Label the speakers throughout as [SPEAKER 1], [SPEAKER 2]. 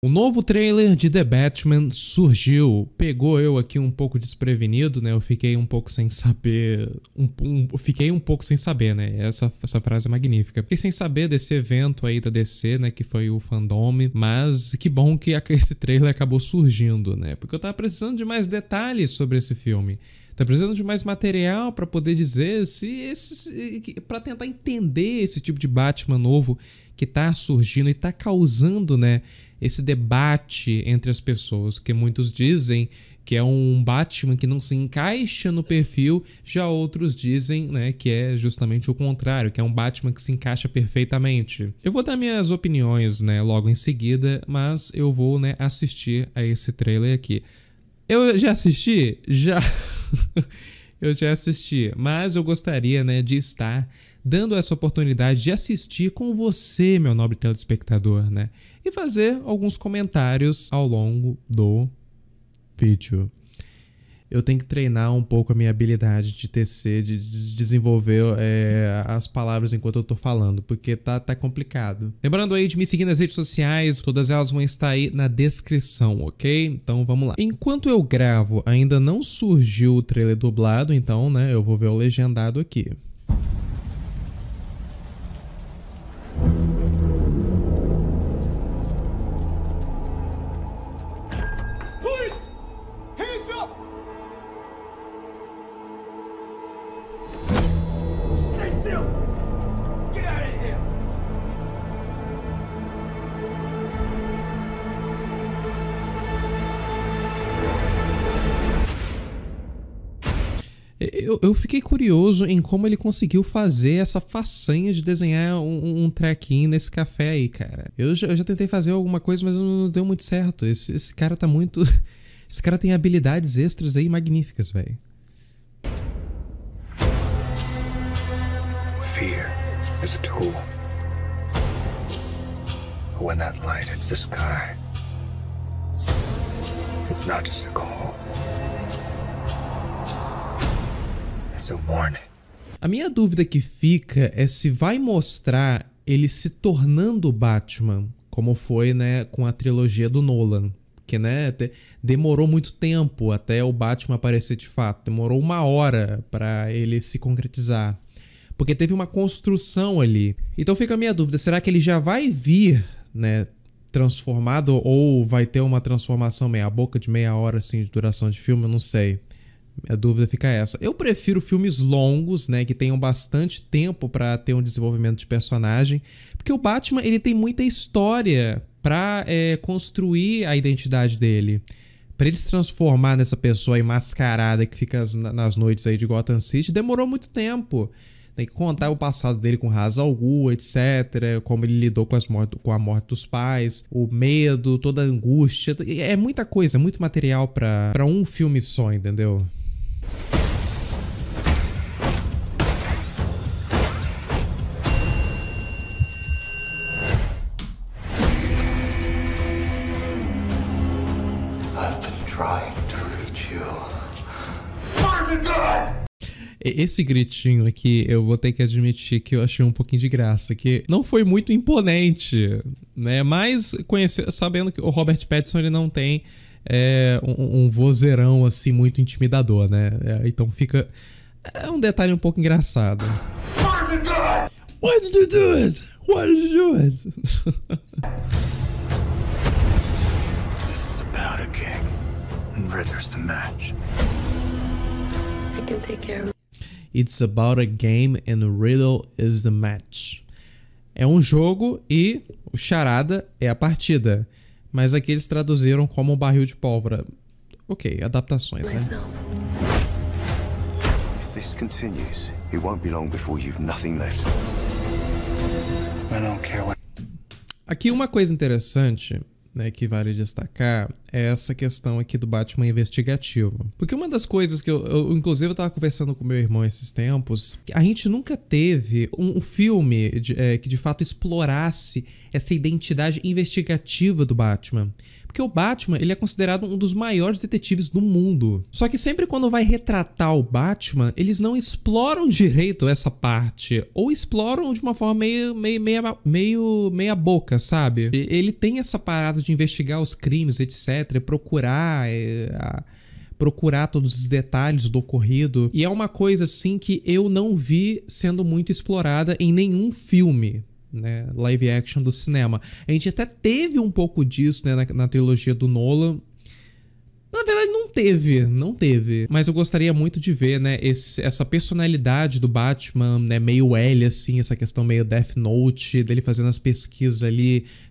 [SPEAKER 1] O novo trailer de The Batman surgiu, pegou eu aqui um pouco desprevenido, né? Eu fiquei um pouco sem saber, um, um, fiquei um pouco sem saber, né? Essa, essa frase é magnífica. Fiquei sem saber desse evento aí da DC, né? Que foi o Fandome, mas que bom que esse trailer acabou surgindo, né? Porque eu tava precisando de mais detalhes sobre esse filme. Tá precisando de mais material para poder dizer se, se, se para tentar entender esse tipo de Batman novo que está surgindo e está causando né, esse debate entre as pessoas, que muitos dizem que é um Batman que não se encaixa no perfil, já outros dizem né, que é justamente o contrário, que é um Batman que se encaixa perfeitamente. Eu vou dar minhas opiniões né, logo em seguida, mas eu vou né, assistir a esse trailer aqui. Eu já assisti? Já. eu já assisti, mas eu gostaria né, de estar dando essa oportunidade de assistir com você, meu nobre telespectador, né? E fazer alguns comentários ao longo do vídeo. Eu tenho que treinar um pouco a minha habilidade de tecer, de, desenvolver é, as palavras enquanto eu tô falando, porque tá, tá complicado. Lembrando aí de me seguir nas redes sociais, todas elas vão estar aí na descrição, ok? Então vamos lá. Enquanto eu gravo, ainda não surgiu o trailer dublado, então, né, eu vou ver o legendado aqui. eu, eu, fiquei curioso em como ele conseguiu fazer essa façanha de desenhar um, um trequinho nesse café aí, cara. Eu, eu, já tentei fazer alguma coisa, mas não deu muito certo. Esse, esse cara tá muito. Esse cara tem habilidades extras aí magníficas, velho. Fear is a tool. when that light hits the sky, it's not just a call. seu morning. A minha dúvida que fica é se vai mostrar ele se tornando Batman, como foi, né, com a trilogia do Nolan que né, demorou muito tempo até o Batman aparecer de fato, demorou uma hora para ele se concretizar, porque teve uma construção ali. Então fica a minha dúvida, será que ele já vai vir, né, transformado ou vai ter uma transformação meia boca de meia hora assim de duração de filme, eu não sei. A dúvida fica essa. Eu prefiro filmes longos, né, que tenham bastante tempo para ter um desenvolvimento de personagem, porque o Batman ele tem muita história para é, eh, construir a identidade dele, para ele se transformar nessa pessoa mascarada que fica nas noites aí de Gotham City, demorou muito tempo. Tem que contar o passado dele com Ra's alguma etc. Como ele lidou com, as com a morte dos pais, o medo, toda a angústia. É muita coisa, muito material para um filme só, entendeu? Esse gritinho aqui, eu vou ter que admitir que eu achei um pouquinho de graça, que não foi muito imponente, né? Mas conhece, sabendo que o Robert Pattinson ele não tem é, um, um vozeirão assim muito intimidador, né? É, então fica é um detalhe um pouco engraçado. Why did you do it? Why did you do it? This is about a king and brothers to match. I can take care of It's about a game and the riddle is the match. É um jogo e o charada é a partida. Mas aqui eles traduziram como um barril de pólvora. Ok, adaptações, né? If this continues, it won't be long before you've nothing left. Aqui uma coisa interessante, né, que vale destacar é essa questão aqui do Batman investigativo. Porque uma das coisas que eu, eu inclusive, eu tava conversando com meu irmão esses tempos, a gente nunca teve um, um filme de, é, que de fato explorasse essa identidade investigativa do Batman. Porque o Batman, ele é considerado um dos maiores detetives do mundo. Só que sempre quando vai retratar o Batman, eles não exploram direito essa parte. Ou exploram de uma forma meio, meio, meio, meio meia boca, sabe? Ele tem essa parada de investigar os crimes, etc. É procurar. É, a, procurar todos os detalhes do ocorrido. E é uma coisa assim que eu não vi sendo muito explorada em nenhum filme. Né, live action do cinema. A gente até teve um pouco disso né, na, na trilogia do Nolan, na verdade, não teve, não teve. Mas eu gostaria muito de ver, né, esse, essa personalidade do Batman, né, meio L, assim, essa questão meio Death Note, dele fazendo as pesquisas ali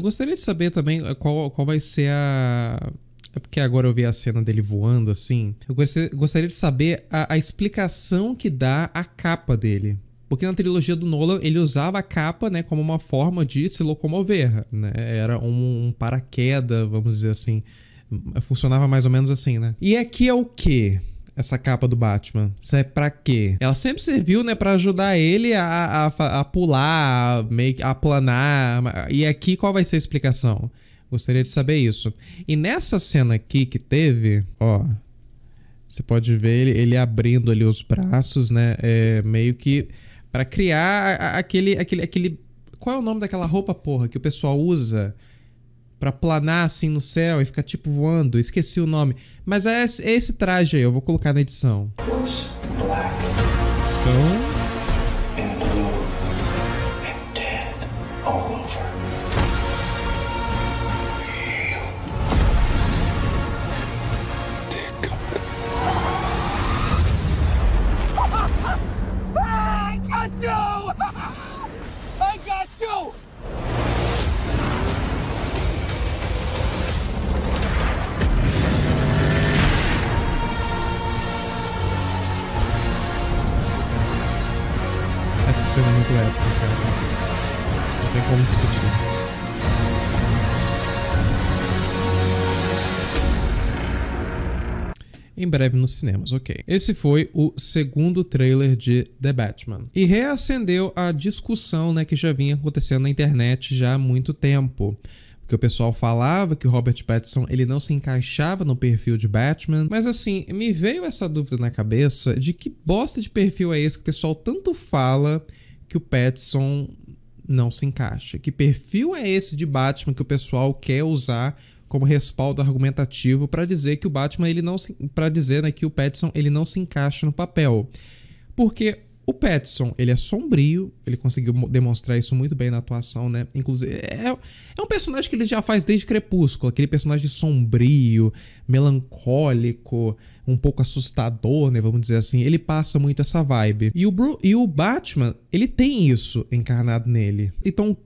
[SPEAKER 1] Eu gostaria de saber também eh, qual, qual vai ser a. É porque agora eu vi a cena dele voando assim. Eu gostaria de saber a, a explicação que dá a capa dele. Porque na trilogia do Nolan, ele usava a capa, né, como uma forma de se locomover, né? Era um, um paraquedas, vamos dizer assim. Funcionava mais ou menos assim, né? E aqui é o quê? essa capa do Batman? Isso é pra quê? Ela sempre serviu, né, pra ajudar ele a, a, a pular, a, meio, a planar. E aqui qual vai ser a explicação? Gostaria de saber isso. E nessa cena aqui que teve, ó. Você pode ver ele, ele abrindo ali os braços, né? É, meio que para criar aquele, aquele, aquele. Qual é o nome daquela roupa, porra, que o pessoal usa? para planar assim no céu e ficar tipo voando. Esqueci o nome. Mas é esse, é esse traje aí, eu vou colocar na edição.
[SPEAKER 2] São
[SPEAKER 1] muito épico, cara. Não tem como discutir. em breve nos cinemas, ok. Esse foi o segundo trailer de The Batman. E reacendeu a discussão né, que já vinha acontecendo na internet já há muito tempo. Porque o pessoal falava que o Robert Pattinson ele não se encaixava no perfil de Batman. Mas assim, me veio essa dúvida na cabeça de que bosta de perfil é esse que o pessoal tanto fala que o Petson não se encaixa. Que perfil é esse de Batman que o pessoal quer usar como respaldo argumentativo para dizer que o Batman ele não para dizer né, que o Petson ele não se encaixa no papel? Porque o Petson, ele é sombrio, ele conseguiu demonstrar isso muito bem na atuação, né? Inclusive, é, é um personagem que ele já faz desde Crepúsculo, aquele personagem sombrio, melancólico, um pouco assustador, né? Vamos dizer assim. Ele passa muito essa vibe. E o, Bru e o Batman, ele tem isso encarnado nele. Então,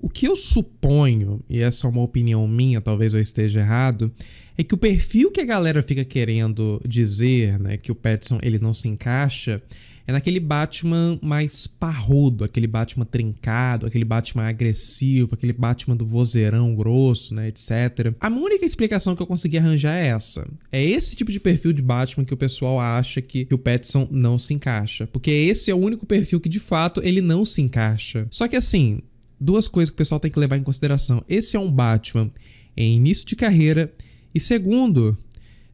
[SPEAKER 1] o que eu suponho, e essa é uma opinião minha, talvez eu esteja errado, é que o perfil que a galera fica querendo dizer, né, que o Petson ele não se encaixa, é naquele Batman mais parrudo, aquele Batman trincado, aquele Batman agressivo, aquele Batman do vozeirão grosso, né, etc. A única explicação que eu consegui arranjar é essa. É esse tipo de perfil de Batman que o pessoal acha que, que o Pattinson não se encaixa, porque esse é o único perfil que de fato ele não se encaixa. Só que assim, duas coisas que o pessoal tem que levar em consideração. Esse é um Batman em início de carreira e segundo,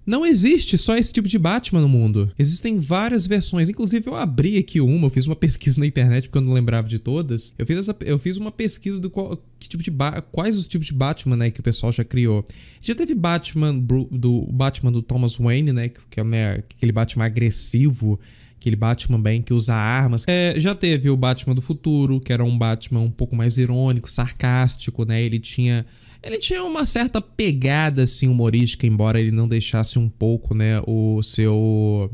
[SPEAKER 1] não existe só esse tipo de Batman no mundo. Existem várias versões. Inclusive, eu abri aqui uma, eu fiz uma pesquisa na internet porque eu não lembrava de todas. Eu fiz, essa, eu fiz uma pesquisa do qual, que tipo de quais os tipos de Batman né, que o pessoal já criou. Já teve Batman do Batman do Thomas Wayne, né? Que é né, aquele Batman agressivo aquele Batman bem que usa armas. É, já teve o Batman do futuro, que era um Batman um pouco mais irônico, sarcástico, né? Ele tinha ele tinha uma certa pegada assim humorística, embora ele não deixasse um pouco, né, o seu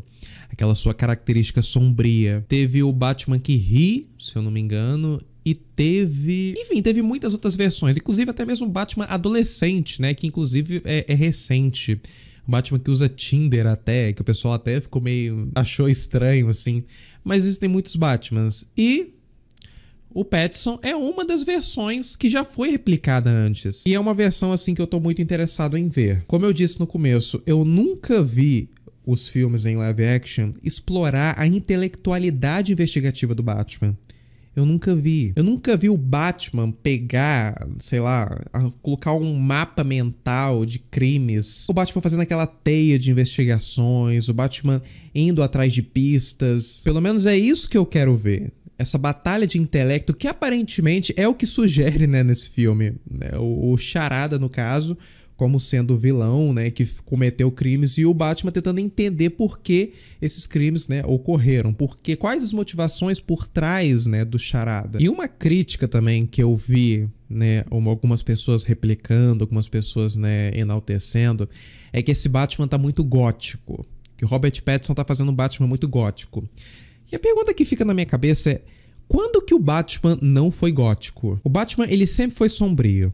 [SPEAKER 1] aquela sua característica sombria. Teve o Batman que ri, se eu não me engano, e teve. Enfim, teve muitas outras versões. Inclusive, até mesmo Batman adolescente, né? Que inclusive é, é recente. Batman que usa Tinder até, que o pessoal até ficou meio. achou estranho, assim. Mas existem muitos Batmans. E o Petson é uma das versões que já foi replicada antes. E é uma versão assim que eu tô muito interessado em ver. Como eu disse no começo, eu nunca vi os filmes em live action explorar a intelectualidade investigativa do Batman. Eu nunca vi. Eu nunca vi o Batman pegar, sei lá, colocar um mapa mental de crimes. O Batman fazendo aquela teia de investigações, o Batman indo atrás de pistas. Pelo menos é isso que eu quero ver essa batalha de intelecto que aparentemente é o que sugere, né, nesse filme, né? o, o Charada no caso, como sendo o vilão, né, que cometeu crimes e o Batman tentando entender por que esses crimes, né, ocorreram, porque quais as motivações por trás, né, do charada. E uma crítica também que eu vi, né, algumas pessoas replicando, algumas pessoas, né, enaltecendo, é que esse Batman tá muito gótico, que o Robert Pattinson tá fazendo um Batman muito gótico a pergunta que fica na minha cabeça é: quando que o Batman não foi gótico? O Batman ele sempre foi sombrio.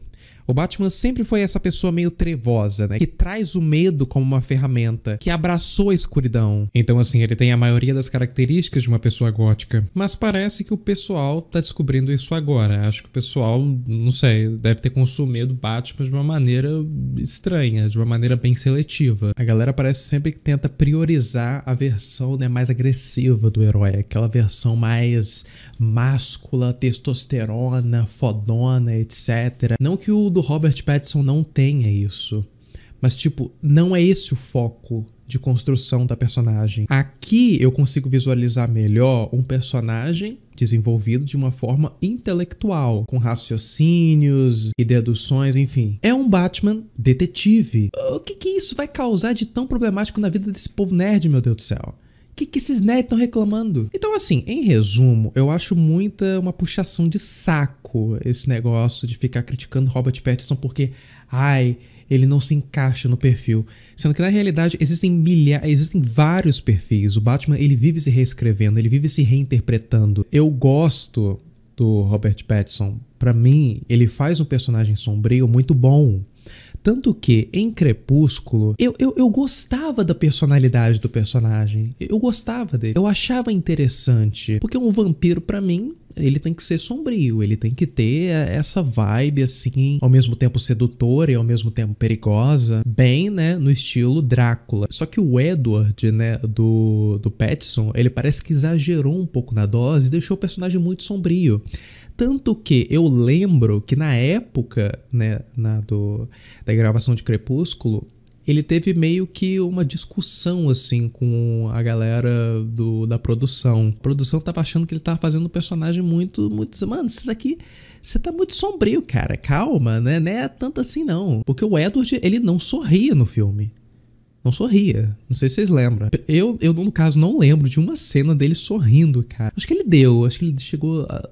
[SPEAKER 1] O Batman sempre foi essa pessoa meio trevosa, né? Que traz o medo como uma ferramenta, que abraçou a escuridão. Então, assim, ele tem a maioria das características de uma pessoa gótica. Mas parece que o pessoal tá descobrindo isso agora. Acho que o pessoal, não sei, deve ter consumido Batman de uma maneira estranha, de uma maneira bem seletiva. A galera parece sempre que tenta priorizar a versão né, mais agressiva do herói, aquela versão mais máscula, testosterona, fodona, etc. Não que o do Robert Pattinson não tenha isso, mas tipo, não é esse o foco de construção da personagem. Aqui eu consigo visualizar melhor um personagem desenvolvido de uma forma intelectual, com raciocínios e deduções, enfim. É um Batman detetive. O que que isso vai causar de tão problemático na vida desse povo nerd, meu Deus do céu? que, que esses nerds né estão reclamando? Então, assim, em resumo, eu acho muita uma puxação de saco esse negócio de ficar criticando Robert Pattinson porque, ai, ele não se encaixa no perfil. Sendo que na realidade existem milhares, existem vários perfis. O Batman, ele vive se reescrevendo, ele vive se reinterpretando. Eu gosto do Robert Pattinson. Para mim, ele faz um personagem sombrio muito bom. Tanto que, em Crepúsculo, eu, eu, eu gostava da personalidade do personagem. Eu gostava dele. Eu achava interessante. Porque um vampiro, para mim, ele tem que ser sombrio, ele tem que ter é, essa vibe assim, ao mesmo tempo sedutora e ao mesmo tempo perigosa, bem, né, no estilo Drácula. Só que o Edward, né, do, do Pattinson, ele parece que exagerou um pouco na dose e deixou o personagem muito sombrio. Tanto que eu lembro que na época né, na do, da gravação de Crepúsculo, ele teve meio que uma discussão assim com a galera do, da produção. A produção tava achando que ele tava fazendo um personagem muito, muito. Mano, isso aqui. Você tá muito sombrio, cara. Calma, né? Não é tanto assim, não. Porque o Edward, ele não sorria no filme. Não sorria. Não sei se vocês lembram. Eu, eu, no caso, não lembro de uma cena dele sorrindo, cara. Acho que ele deu. Acho que ele chegou. A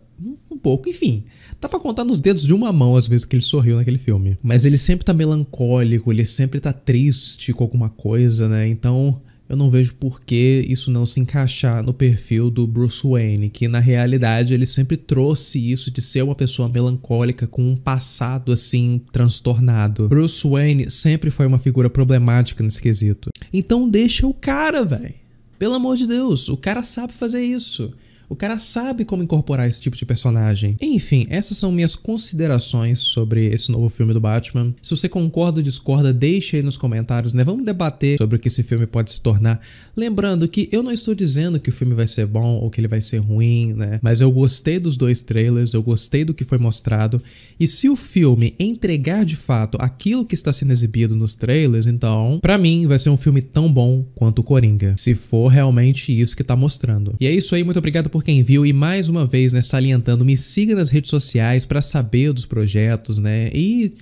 [SPEAKER 1] pouco, enfim. Dá pra contar nos dedos de uma mão as vezes que ele sorriu naquele filme. Mas ele sempre tá melancólico, ele sempre tá triste com alguma coisa, né? Então eu não vejo por que isso não se encaixar no perfil do Bruce Wayne, que na realidade ele sempre trouxe isso de ser uma pessoa melancólica com um passado assim transtornado. Bruce Wayne sempre foi uma figura problemática nesse quesito. Então deixa o cara, velho. Pelo amor de Deus, o cara sabe fazer isso. O cara sabe como incorporar esse tipo de personagem. Enfim, essas são minhas considerações sobre esse novo filme do Batman. Se você concorda ou discorda, deixe aí nos comentários, né? Vamos debater sobre o que esse filme pode se tornar. Lembrando que eu não estou dizendo que o filme vai ser bom ou que ele vai ser ruim, né? Mas eu gostei dos dois trailers, eu gostei do que foi mostrado. E se o filme entregar de fato aquilo que está sendo exibido nos trailers, então, para mim, vai ser um filme tão bom quanto o Coringa. Se for realmente isso que tá mostrando. E é isso aí, muito obrigado por por quem viu e mais uma vez, né, salientando, me siga nas redes sociais para saber dos projetos, né? E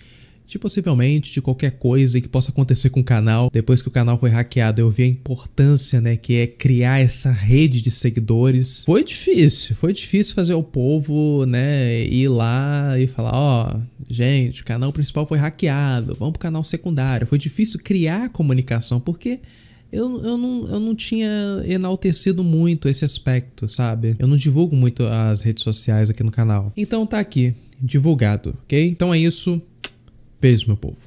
[SPEAKER 1] de possivelmente de qualquer coisa que possa acontecer com o canal. Depois que o canal foi hackeado, eu vi a importância, né, que é criar essa rede de seguidores. Foi difícil, foi difícil fazer o povo, né, ir lá e falar, ó, oh, gente, o canal principal foi hackeado, vamos pro canal secundário. Foi difícil criar a comunicação porque eu, eu, não, eu não tinha enaltecido muito esse aspecto, sabe? Eu não divulgo muito as redes sociais aqui no canal. Então tá aqui, divulgado, ok? Então é isso. Beijo, meu povo.